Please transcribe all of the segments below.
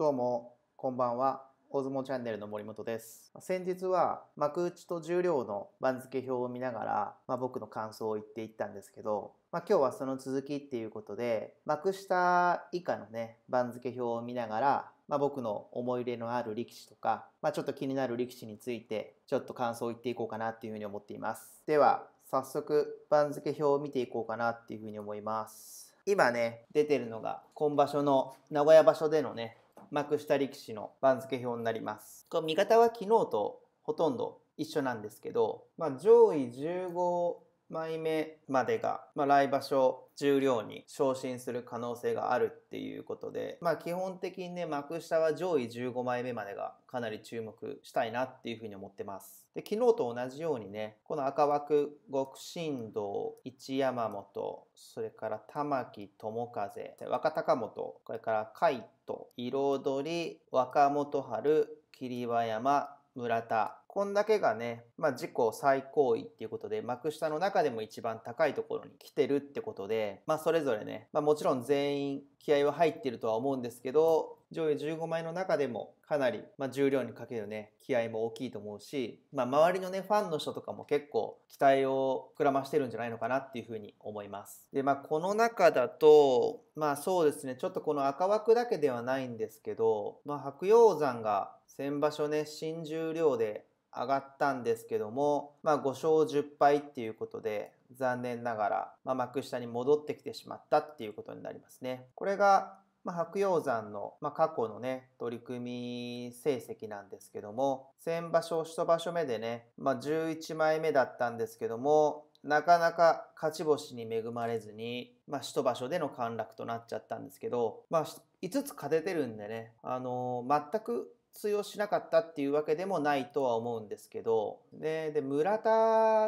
どうも、こんばんは。大相撲チャンネルの森本です。先日は幕内と重量の番付表を見ながら、まあ、僕の感想を言っていったんですけど、まあ、今日はその続きっていうことで、幕下以下のね、番付表を見ながら、まあ、僕の思い入れのある力士とか、まあ、ちょっと気になる力士について、ちょっと感想を言っていこうかなっていうふうに思っています。では、早速番付表を見ていこうかなっていうふうに思います。今ね、出てるのが今場所の名古屋場所でのね、幕下力士の番付表になります。この見方は昨日とほとんど一緒なんですけど、まあ、上位15枚目までが、まあ、来場所重量に昇進する可能性があるっていうことで、まあ、基本的にね幕下は上位15枚目までがかなり注目したいなっていうふうに思ってます。で昨日と同じようにねこの赤枠極真道一山本それから玉木友風若隆元これから海斗彩り若元春霧馬山村田こんだけがね、まあ、自己最高位っていうことで、幕下の中でも一番高いところに来てるってことで、まあ、それぞれね、まあ、もちろん全員気合は入ってるとは思うんですけど、上位15枚の中でもかなり、まあ、重量にかけるね気合も大きいと思うし、まあ、周りのねファンの人とかも結構期待を膨らましてるんじゃないのかなっていうふうに思いますでまあこの中だとまあそうですねちょっとこの赤枠だけではないんですけど、まあ、白鷹山が先場所ね新十両で上がったんですけども、まあ、5勝10敗っていうことで残念ながら、まあ、幕下に戻ってきてしまったっていうことになりますね。これが、まあ、白鷹山の、まあ、過去のね取り組み成績なんですけども先場所1場所目でね、まあ、11枚目だったんですけどもなかなか勝ち星に恵まれずに、まあ、一場所での陥落となっちゃったんですけど、まあ、5つ勝ててるんでね、あのー、全く通用しなかったっていうわけでもないとは思うんですけど、で、で村田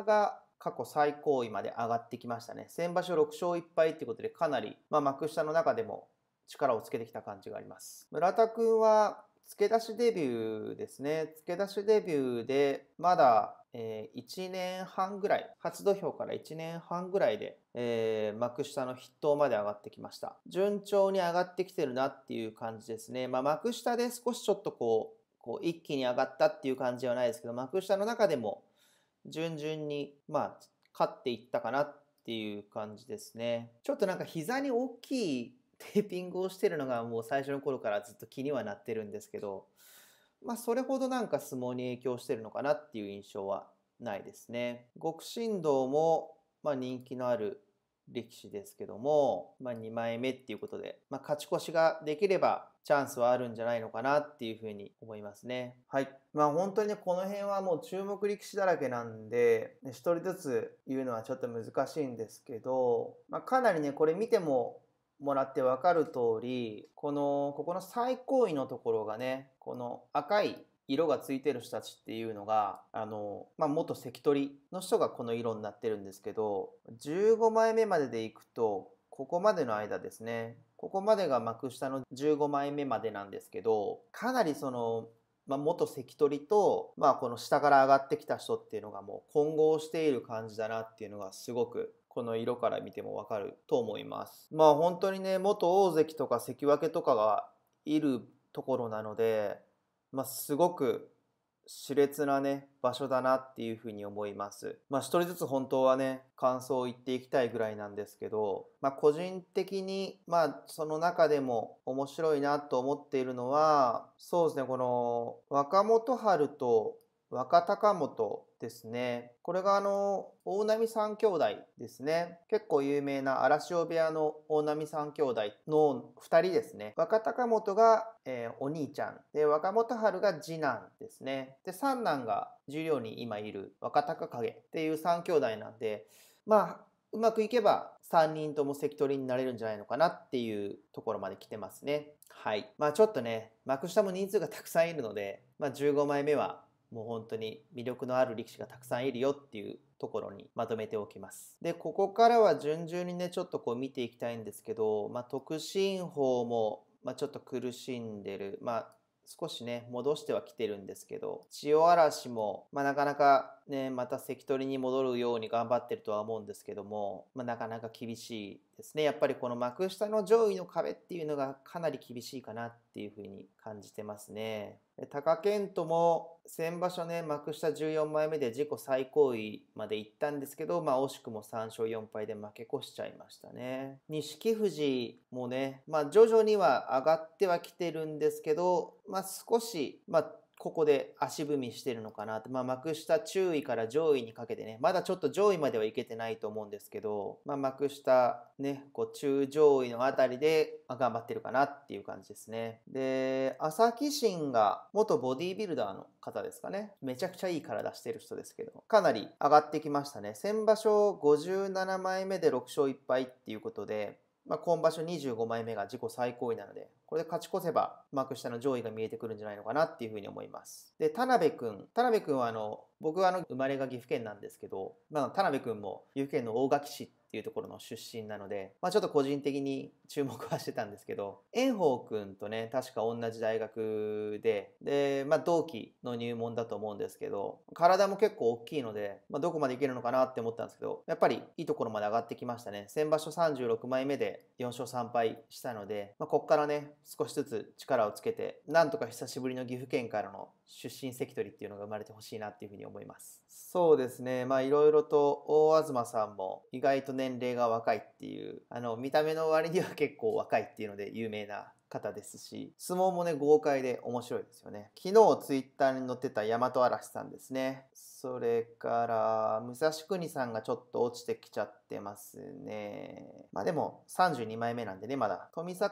が過去最高位まで上がってきましたね。先場所6勝1敗っていうことでかなり、まあ、幕下の中でも力をつけてきた感じがあります。村田君は付け出しデビューですね。付け出しデビューでまだえー、1年半ぐらい、初土俵から1年半ぐらいで、えー、幕下の筆頭まで上がってきました。順調に上がってきてるなっていう感じですね。まあ、幕下で少しちょっとこう、こう一気に上がったっていう感じはないですけど、幕下の中でも順々に、まあ、勝っていったかなっていう感じですね。ちょっとなんか膝に大きいテーピングをしてるのがもう最初の頃からずっと気にはなってるんですけど、まあ、それほどなんか相撲に影響してるのかなっていう印象はないですね。極真道も、まあ、人気のある力士ですけども、まあ、2枚目っていうことで、まあ、勝ち越しができればチャンスはあるんじゃないのかなっていうふうに思いますね。はい。まあ本当にこの辺はもう注目力士だらけなんで、ね、一人ずつ言うのはちょっと難しいんですけど、まあ、かなりね、これ見てももらって分かる通り、この、ここの最高位のところがね、この赤い色がついてる人たちっていうのが、あの、まあ、元関取の人がこの色になってるんですけど、15枚目まででいくと、ここまでの間ですね、ここまでが幕下の15枚目までなんですけど、かなりそのまあ、元関取と、まあ、この下から上がってきた人っていうのがもう混合している感じだなっていうのがすごくこの色から見てもわかると思います。まあ本当にね元大関とか関脇とかがいるところなので、まあ、すごく熾烈なね、場所だなっていうふうに思います。まあ一人ずつ本当はね、感想を言っていきたいぐらいなんですけど、まあ個人的に、まあその中でも面白いなと思っているのは、そうですね、この若元春と若隆元ですね。これがあの、大波三兄弟ですね。結構有名な荒汐部屋の大波三兄弟の2人ですね。若隆元が、えー、お兄ちゃん。で、若元春が次男ですね。で、三男が十両に今いる若隆景っていう三兄弟なんで、まあ、うまくいけば3人とも関取になれるんじゃないのかなっていうところまで来てますね。はい。まあちょっとね、幕下も人数がたくさんいるので、まあ15枚目はもう本当に魅力のある力士がたくさんいるよっていうところにまとめておきます。で、ここからは順々にね、ちょっとこう見ていきたいんですけど、まあ、特進法も、まあ、ちょっと苦しんでる。まあ、少しね、戻してはきてるんですけど、千代嵐も、まあ、なかなかね、また関取に戻るように頑張ってるとは思うんですけども、まあ、なかなか厳しいですね。やっぱりこの幕下の上位の壁っていうのがかなり厳しいかなっていうふうに感じてますね。貴健斗も先場所ね幕下14枚目で自己最高位まで行ったんですけど、まあ、惜しくも3勝4敗で負け越しちゃいましたね錦富士もね、まあ、徐々には上がってはきてるんですけど、まあ、少し、まあ、ここで足踏みしてるのかなって、まあ、幕下中位から上位にかけてね、まだちょっと上位まではいけてないと思うんですけど、まあ、幕下ね、こう中上位の辺りで頑張ってるかなっていう感じですね。で、朝木慎が元ボディービルダーの方ですかね。めちゃくちゃいい体してる人ですけど、かなり上がってきましたね。先場所57枚目で6勝1敗っていうことで、まあ、今場所25枚目が自己最高位なので、これで勝ち越せば、幕下の上位が見えてくるんじゃないのかなっていうふうに思います。で、田辺くん。田辺くんはあの、僕はあの、生まれが岐阜県なんですけど、まあ、田辺くんも岐阜県の大垣市っていうところの出身なので、まあ、ちょっと個人的に注目はしてたんですけど、炎鵬くんとね、確か同じ大学で、で、まあ、同期の入門だと思うんですけど、体も結構大きいので、まあ、どこまでいけるのかなって思ったんですけど、やっぱりいいところまで上がってきましたね。先場所36枚目で4勝3敗したので、まあ、こっからね、少しずつ力をつけて、なんとか久しぶりの岐阜県からの出身関取っていうのが生まれてほしいなっていうふうに思います。そうですね。まあいろいろと大東さんも意外と年齢が若いっていう、あの見た目の割には結構若いっていうので有名な方ですし、相撲もね豪快で面白いですよね。昨日ツイッターに載ってた大和嵐さんですね。それから、武蔵国さんがちょっと落ちてきちゃってますね。まあでも、32枚目なんでね、まだ。富栄さ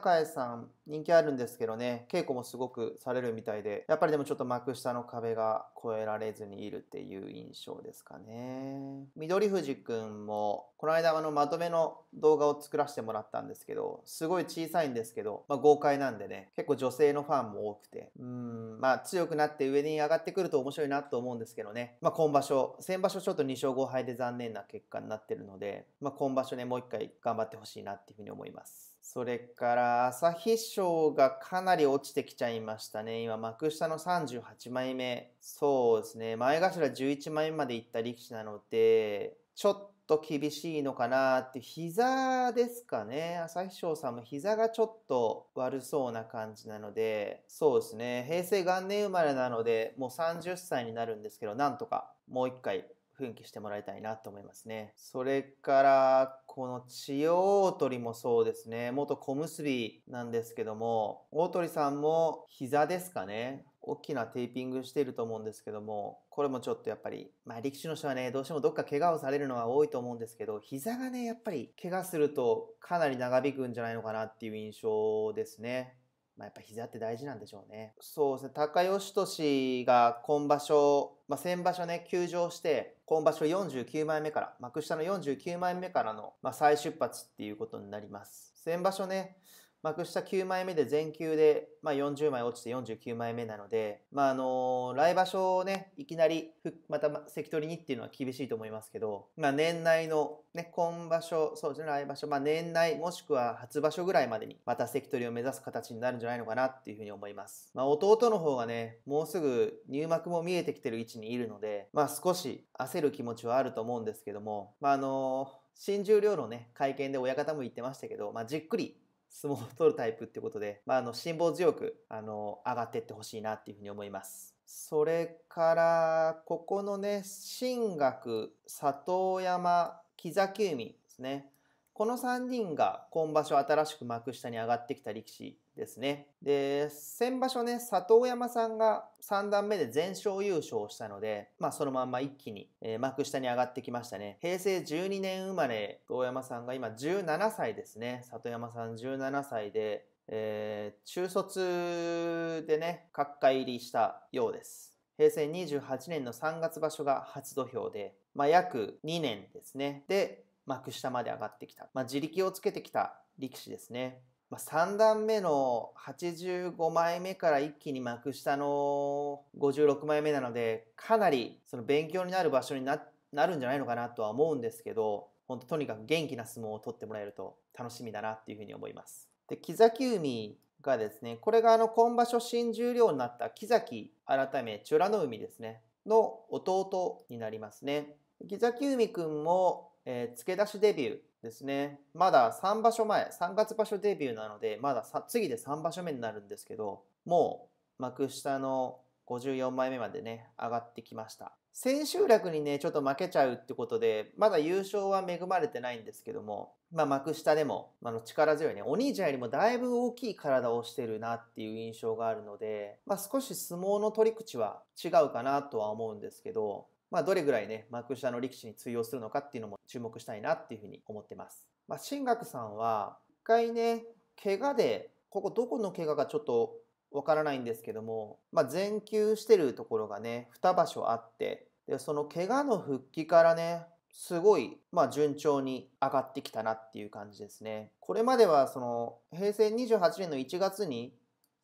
ん、人気あるんですけどね、稽古もすごくされるみたいで、やっぱりでもちょっと幕下の壁が越えられずにいるっていう印象ですかね。緑富士くんも、この間のまとめの動画を作らせてもらったんですけど、すごい小さいんですけど、まあ豪快なんでね、結構女性のファンも多くて、うん、まあ強くなって上に上がってくると面白いなと思うんですけどね。まあ今場所、先場所ちょっと2勝5敗で残念な結果になってるので、まあ、今場所ね、もう一回頑張ってほしいなっていうふうに思います。それから、朝日賞がかなり落ちてきちゃいましたね。今、幕下の38枚目。そうですね。前頭11枚目までいった力士なので、ちょっと厳しいのかなって、膝ですかね。朝日賞さんも膝がちょっと悪そうな感じなので、そうですね。平成元年生まれなので、もう30歳になるんですけど、なんとかもう一回奮起してもらいたいなと思いますね。それから、この千代大鳥もそうですね。元小結なんですけども、大鳥さんも膝ですかね。大きなテーピングしていると思うんですけども、これもちょっとやっぱり、まあ力士の人はね、どうしてもどっか怪我をされるのは多いと思うんですけど、膝がね、やっぱり怪我するとかなり長引くんじゃないのかなっていう印象ですね。まあ、やっぱ膝って大事なんでしょうね。そうですね、高吉俊が今場所、まあ、先場所ね、休場して、今場所49枚目から、幕下の49枚目からの、まあ、再出発っていうことになります。先場所ね、幕下9枚目で全球で、まあ、40枚落ちて49枚目なので、まああの来場所をねいきなりまた関取にっていうのは厳しいと思いますけど、まあ、年内の、ね、今場所そうですね来場所、まあ、年内もしくは初場所ぐらいまでにまた関取を目指す形になるんじゃないのかなっていうふうに思います、まあ、弟の方がねもうすぐ入幕も見えてきてる位置にいるので、まあ、少し焦る気持ちはあると思うんですけども、まああの新十両のね会見で親方も言ってましたけど、まあ、じっくり相撲を取るタイプってことで、まあ、あの辛抱強くあの上がっていってほしいなっていうふうに思います。それからここのね進学里山木崎海ですねこの3人が今場所新しく幕下に上がってきた力士ですね。で、先場所ね、佐藤山さんが3段目で全勝優勝したので、まあそのまんま一気に、幕下に上がってきましたね。平成12年生まれ、里山さんが今17歳ですね。里山さん17歳で、えー、中卒でね、閣界入りしたようです。平成28年の3月場所が初土俵で、まあ、約2年ですね。で、幕下まで上がってきた、まあ、自力をつけてきた力士ですね。まあ、3段目の85枚目から一気に幕下の56枚目なのでかなりその勉強になる場所にななるんじゃないのかなとは思うんですけど本当とにかく元気な相撲を取ってもらえると楽しみだなっていうふうに思います。で木崎海がですねこれがあの今場所新十両になった木崎改め美ら海ですねの弟になりますね。木崎海くんもえー、付け出しデビューですね。まだ3場所前、3月場所デビューなので、まだ次で3場所目になるんですけど、もう幕下の54枚目までね、上がってきました。千秋楽にね、ちょっと負けちゃうってことで、まだ優勝は恵まれてないんですけども、まあ幕下でも、あの力強いね、お兄ちゃんよりもだいぶ大きい体をしてるなっていう印象があるので、まあ少し相撲の取り口は違うかなとは思うんですけど、まあ、どれぐらいね、幕下の力士に通用するのかっていうのも注目したいなっていうふうに思ってます。まあ、新学さんは、一回ね、怪我で、ここどこの怪我がちょっとわからないんですけども、まあ、全休してるところがね、2場所あって、で、その怪我の復帰からね、すごい、まあ、順調に上がってきたなっていう感じですね。これまではその平成28年の1月に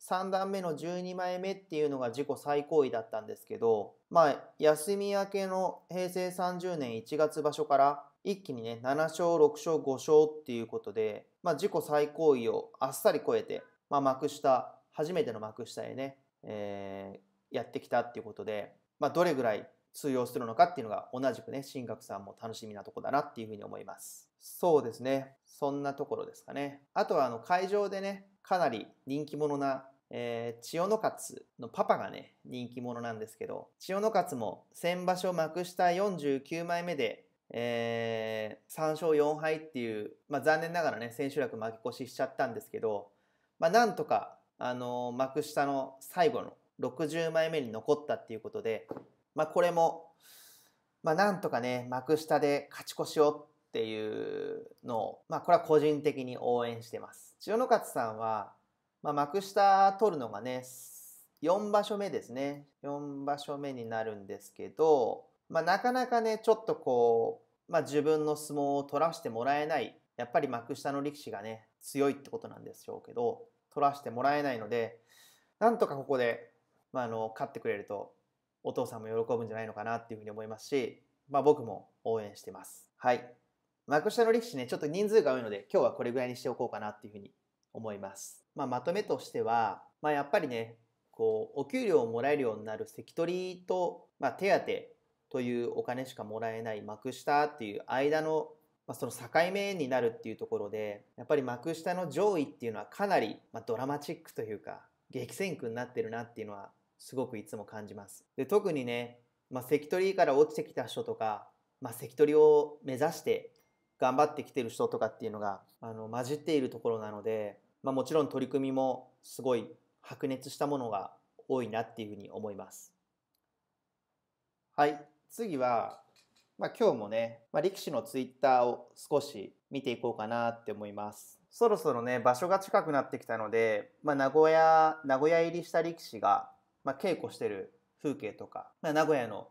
3段目の12枚目っていうのが自己最高位だったんですけど、まあ、休み明けの平成30年1月場所から一気にね、7勝、6勝、5勝っていうことで、まあ、自己最高位をあっさり超えて、まあ、幕下、初めての幕下へね、えー、やってきたっていうことで、まあ、どれぐらい通用するのかっていうのが同じくね、新学さんも楽しみなとこだなっていうふうに思います。そうですね。そんなところですかね。あとはあの会場でね、かなり人気者な、えー、千代の勝のパパがね、人気者なんですけど、千代の勝も先場所幕下49枚目で、えー、3勝4敗っていう、まあ、残念ながらね、千秋楽負け越ししちゃったんですけど、まあ、なんとか、あのー、幕下の最後の60枚目に残ったっていうことで、まあ、これも、まあ、なんとかね、幕下で勝ち越しをっていうのを、まあ、これは個人的に応援してます。千代の勝さんは、まあ、幕下取るのがね、4場所目ですね。4場所目になるんですけど、まあ、なかなかね、ちょっとこう、まあ、自分の相撲を取らせてもらえない。やっぱり幕下の力士がね、強いってことなんでしょうけど、取らせてもらえないので、なんとかここで、まあ、あの、勝ってくれると、お父さんも喜ぶんじゃないのかなっていうふうに思いますし、まあ、僕も応援してます。はい。幕下の力士ね、ちょっと人数が多いので、今日はこれぐらいにしておこうかなっていうふうに思います。まあ、まとめとしては、まあ、やっぱりね、こう、お給料をもらえるようになる関取と、まあ、手当というお金しかもらえない幕下っていう間のまあ、その境目になるっていうところでやっぱり幕下の上位っていうのはかなり、まあ、ドラマチックというか激戦区になってるなっていうのはすごくいつも感じます。で特にね、まあ、関取から落ちてきた人とか、まあ、関取を目指して頑張ってきてる人とかっていうのがあの混じっているところなので、まあ、もちろん取り組みもすごい白熱したものが多いなっていうふうに思います。はい、次は、まあ、今日もね、まあ、力士のツイッターを少し見ていこうかなって思います。そろそろね、場所が近くなってきたので、まあ、名古屋、名古屋入りした力士が、まあ、稽古してる風景とか、まあ、名古屋の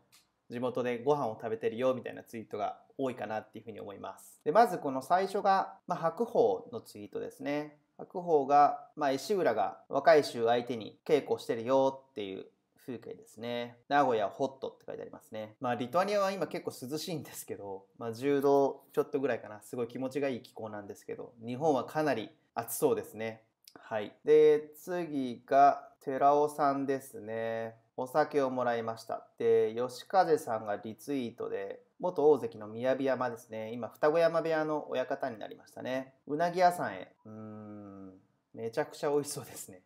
地元でご飯を食べてるよみたいなツイートが多いかなっていうふうに思います。でまずこの最初が、まあ、白鵬のツイートですね。白鵬が、まあ、石浦が若い衆相手に稽古してるよっていう風景ですね。名古屋ホットって書いてありますね。まあリトアニアは今結構涼しいんですけど、まあ10度ちょっとぐらいかな。すごい気持ちがいい気候なんですけど、日本はかなり暑そうですね。はい。で、次が寺尾さんですね。お酒をもらいました。で、吉風さんがリツイートで、元大関の雅山ですね。今、二子山部屋の親方になりましたね。うなぎ屋さんへ。うん、めちゃくちゃ美味しそうですね。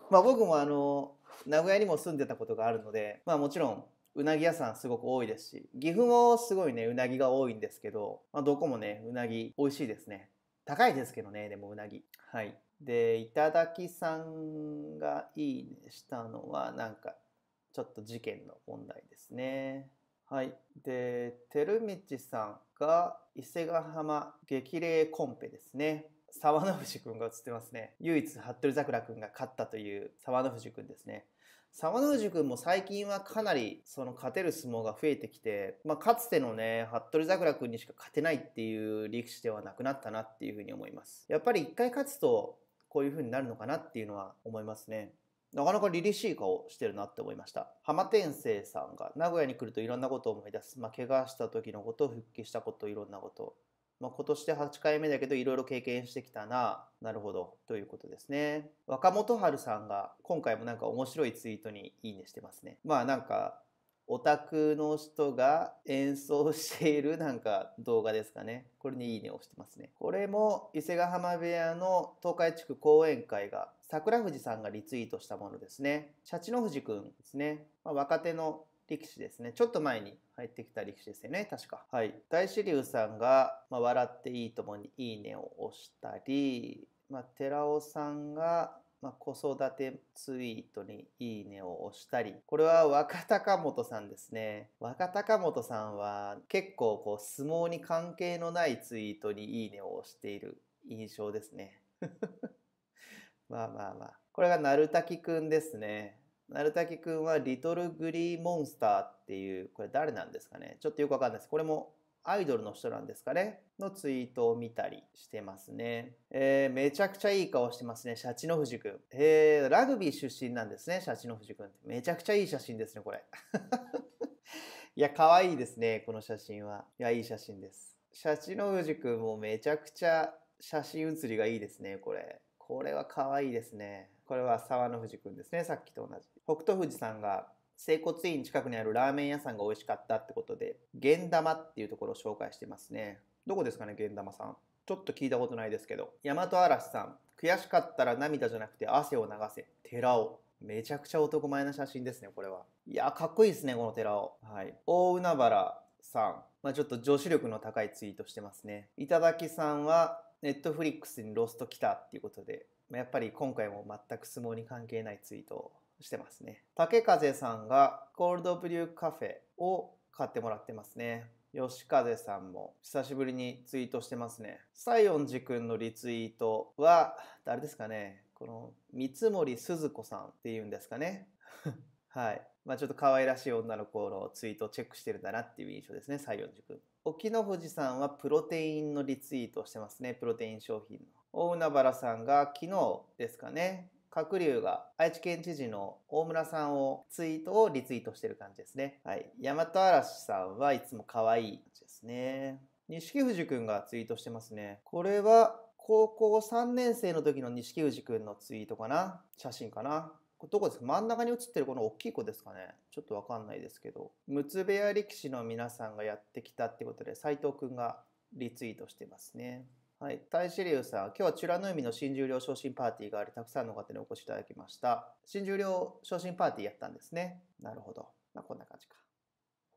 まあ僕もあの、名古屋にも住んでたことがあるので、まあもちろん、うなぎ屋さんすごく多いですし、岐阜もすごいね、うなぎが多いんですけど、まあどこもね、うなぎ美味しいですね。高いですけどね、でもうなぎ。はい。で、いただきさんがいいねしたのは、なんか、ちょっと事件の問題ですね。はい。で、照るちさんが伊勢ヶ浜激励コンペですね。沢野藤君が映ってますね。唯一、服部桜君が勝ったという沢野藤君ですね。沢野藤君も最近はかなりその勝てる相撲が増えてきて、まあ、かつてのね、服部桜君にしか勝てないっていう力士ではなくなったなっていうふうに思います。やっぱり一回勝つと、こういうふうになるのかなっていうのは思いますね。なかなか凛々しい顔してるなって思いました。浜天生さんが名古屋に来るといろんなことを思い出す。まあ、怪我した時のこと、復帰したこと、いろんなこと。まあ、今年で8回目だけどいろいろ経験してきたな。なるほど。ということですね。若元春さんが今回もなんか面白いツイートにいいねしてますね。まあなんかオタクの人が演奏しているなんか動画ですかね。これにいいねをしてますね。これも伊勢ヶ浜部屋の東海地区講演会が桜富士さんがリツイートしたものですね。シャチノ富士くんですね。まあ、若手の力士ですね。ちょっと前に入ってきた力士ですよね、確か。はい。大志流さんが、まあ、笑っていいともにいいねを押したり、まあ、寺尾さんがまあ、子育てツイートにいいねを押したり、これは若隆元さんですね。若隆元さんは結構こう相撲に関係のないツイートにいいねを押している印象ですね。まあまあまあ。これが鳴滝くんですね。鳴滝くんはリトルグリーモンスターっていう、これ誰なんですかねちょっとよくわかんないです。これもアイドルの人なんですかねのツイートを見たりしてますね。えー、めちゃくちゃいい顔してますね、シャチノフジ君。えー、ラグビー出身なんですね、シャチノフジ君。めちゃくちゃいい写真ですね、これ。いや、可愛いですね、この写真は。いや、いい写真です。シャチノフジ君もめちゃくちゃ写真写りがいいですね、これ。これは可愛いですね。これは沢の富士くんですね、さっきと同じ。北斗富士さんが整骨院近くにあるラーメン屋さんが美味しかったってことで、源玉っていうところを紹介してますね。どこですかね、源玉さん。ちょっと聞いたことないですけど。大和嵐さん。悔しかったら涙じゃなくて汗を流せ。寺尾。めちゃくちゃ男前な写真ですね、これは。いや、かっこいいですね、この寺尾。はい。大海原さん。まあ、ちょっと女子力の高いツイートしてますね。頂さんは、ネットフリックスにロスト来たっていうことで、まあ、やっぱり今回も全く相撲に関係ないツイートをしてますね。竹風さんがコールドブリューカフェを買ってもらってますね。吉風さんも久しぶりにツイートしてますね。西園寺くんのリツイートは、誰ですかねこの三森す子さんっていうんですかね。はい。まあ、ちょっと可愛らしい女の子のツイートをチェックしてるんだなっていう印象ですね、西園寺くん。沖野富士さんはプロテインのリツイートをしてますね、プロテイン商品の。大海原さんが昨日ですかね、閣竜が愛知県知事の大村さんをツイートをリツイートしてる感じですね。はい。大和嵐さんはいつも可愛い感じですね。錦富士くんがツイートしてますね。これは高校3年生の時の錦富士くんのツイートかな写真かなこれどこですか真ん中に写ってるこの大きい子ですかねちょっとわかんないですけど。六つ部屋力士の皆さんがやってきたってことで斎藤くんがリツイートしてますね。はい、タイシリウさん、今日はチュラヌーミの新十両昇進パーティーがあり、たくさんの方にお越しいただきました。新十両昇進パーティーやったんですね。なるほど。まあ、こんな感じか。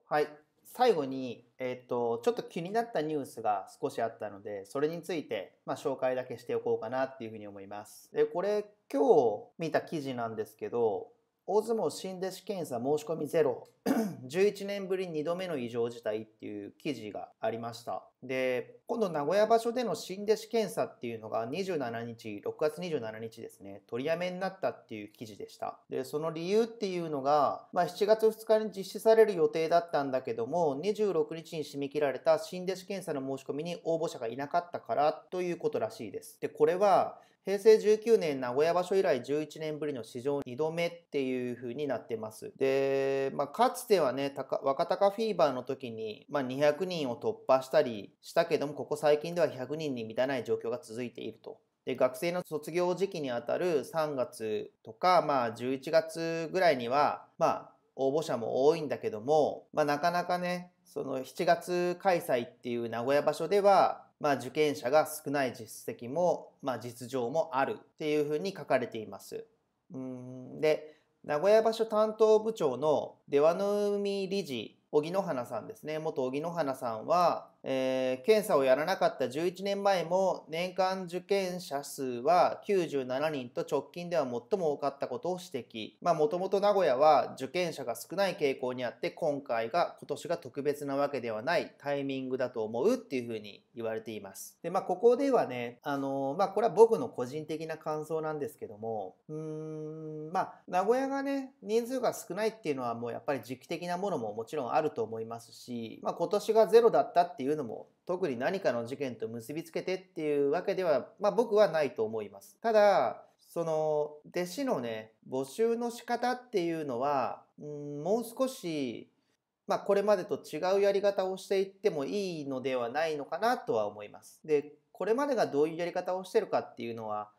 はい。最後に、えっ、ー、と、ちょっと気になったニュースが少しあったので、それについて、まあ、紹介だけしておこうかなっていうふうに思います。で、これ、今日見た記事なんですけど、大相撲新弟子検査申し込みゼロ11 年ぶり2度目の異常事態っていう記事がありましたで、今度名古屋場所での新弟子検査っていうのが27日、6月27日ですね、取りやめになったっていう記事でした。で、その理由っていうのが、まあ、7月2日に実施される予定だったんだけども、26日に締め切られた新弟子検査の申し込みに応募者がいなかったからということらしいです。で、これは、平成19年名古屋場所以来11年ぶりの史上2度目っていうふうになってます。で、まあ、かつてはね、若隆フィーバーの時に、まあ、200人を突破したり、したけども、ここ最近では100人に満たない状況が続いていると。で学生の卒業時期にあたる3月とか、まあ、11月ぐらいには、まあ、応募者も多いんだけども、まあ、なかなかねその7月開催っていう名古屋場所では、まあ、受験者が少ない実績も、まあ、実情もあるっていうふうに書かれています。うんで名古屋場所担当部長の出羽海理事荻野花さんですね元荻野花さんはえー、検査をやらなかった11年前も年間受験者数は97人と直近では最も多かったことを指摘まあもともと名古屋は受験者が少ない傾向にあって今回が今年が特別なわけではないタイミングだと思うっていうふうに言われていますでまあここではねあのー、まあこれは僕の個人的な感想なんですけどもうんまあ名古屋がね人数が少ないっていうのはもうやっぱり時期的なものももちろんあると思いますしまあ今年がゼロだったっていうのも特に何かの事件と結びつけてっていうわけでは、まあ、僕はないと思います。ただその弟子のね募集の仕方っていうのは、うん、もう少し、まあ、これまでと違うやり方をしていってもいいのではないのかなとは思います。でこれまでがどういうやり方をしてるかっていうのは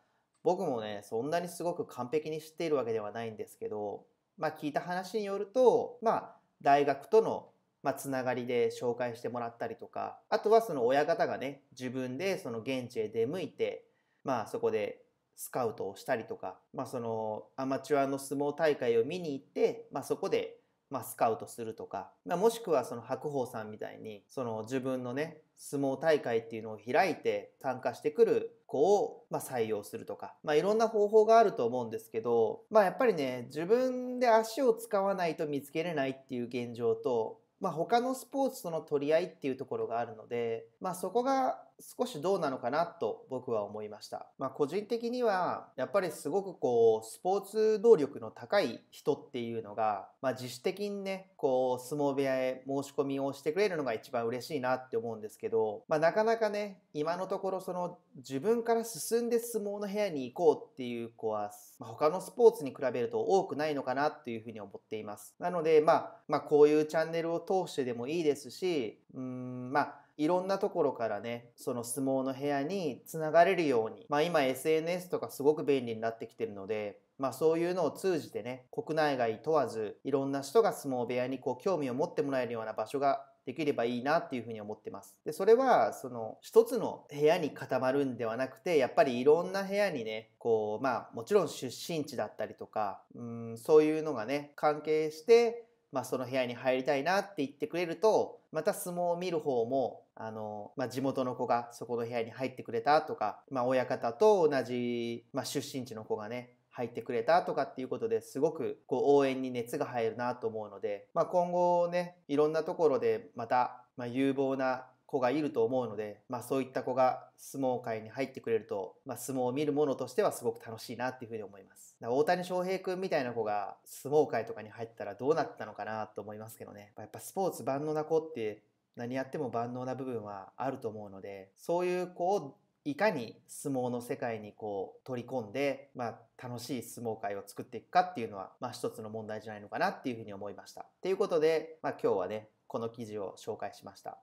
僕もねそんなにすごく完璧に知っているわけではないんですけど、まあ、聞いた話によると、まあ、大学とのまあ、つながりで紹介してもらったりとか、あとはその親方がね、自分でその現地へ出向いて、まあそこでスカウトをしたりとか、まあそのアマチュアの相撲大会を見に行って、まあそこでまあ、スカウトするとか、まあ、もしくはその白鵬さんみたいにその自分のね相撲大会っていうのを開いて参加してくる子を、まあ、採用するとか、まあ、いろんな方法があると思うんですけど、まあ、やっぱりね自分で足を使わないと見つけれないっていう現状とまあ、他のスポーツとの取り合いっていうところがあるので、まあ、そこが少しどうなのかなと僕は思いました。まあ、個人的にはやっぱりすごくこうスポーツ能力の高い人っていうのが、まあ、自主的にねこう相撲部屋へ申し込みをしてくれるのが一番嬉しいなって思うんですけど、まあ、なかなかね今のところその自分から進んで相撲の部屋に行こうっていう子は、まあ、他のスポーツに比べると多くないのかなっていうふうに思っています。なので、まあまあ、こういうチャンネルを通してでもいいですし、うん、まあ、いろんなところからね、その相撲の部屋につながれるように、まあ今 SNS とかすごく便利になってきてるので、まあそういうのを通じてね、国内外問わず、いろんな人が相撲部屋にこう興味を持ってもらえるような場所ができればいいなっていうふに思ってます。で、それは、その、一つの部屋に固まるんではなくて、やっぱりいろんな部屋にね、こう、まあ、もちろん出身地だったりとか、うん、そういうのがね、関係して、まあ、その部屋に入りたいなって言ってくれるとまた相撲を見る方もあの、まあ、地元の子がそこの部屋に入ってくれたとか、まあ、親方と同じ、まあ、出身地の子がね入ってくれたとかっていうことですごくこう応援に熱が入るなと思うので、まあ、今後ねいろんなところでまた、まあ、有望な子がいると思うので、まあ、そういった子が相撲界に入ってくれると、まあ、相撲を見る者としてはすごく楽しいなっていうふうに思います。大谷翔平君みたいな子が相撲界とかに入ったらどうなったのかなと思いますけどね。やっぱスポーツ万能な子って何やっても万能な部分はあると思うので、そういう子をいかに相撲の世界にこう取り込んで、まあ、楽しい相撲界を作っていくかっていうのは、まあ、一つの問題じゃないのかなっていうふうに思いました。ということで、まあ、今日はねこの記事を紹介しました。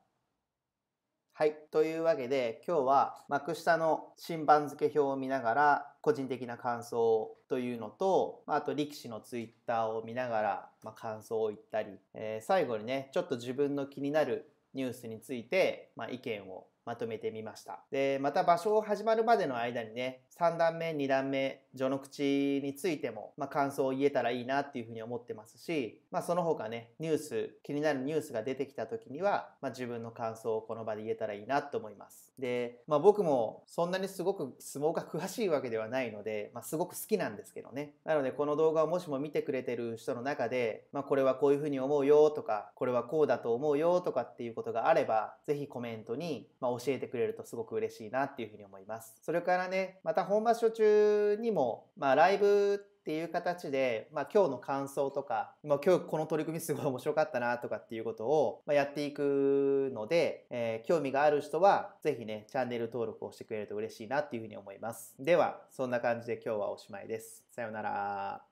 はい。というわけで、今日は幕下の新番付表を見ながら、個人的な感想というのと、まあ、と力士のツイッターを見ながら、まあ、感想を言ったり、えー、最後にね、ちょっと自分の気になるニュースについて、まあ、意見をまとめてみました。で、また場所を始まるまでの間にね、3段目、2段目、序の口についても、まあ、感想を言えたらいいなっていうふうに思ってますし、まあ、その他ね、ニュース、気になるニュースが出てきた時には、まあ、自分の感想をこの場で言えたらいいなと思います。で、まあ、僕もそんなにすごく相撲が詳しいわけではないので、まあ、すごく好きなんですけどね。なので、この動画をもしも見てくれてる人の中で、まあ、これはこういうふうに思うよとか、これはこうだと思うよとかっていうことがあれば、ぜひコメントに、まあ教えてくれるとすごく嬉しいなっていうふうに思います。それからね、また本場所中にも、まあライブっていう形で、まあ、今日の感想とか、まあ、今日この取り組みすごい面白かったなとかっていうことを、まやっていくので、えー、興味がある人は是非ねチャンネル登録をしてくれると嬉しいなっていうふうに思いますではそんな感じで今日はおしまいですさようなら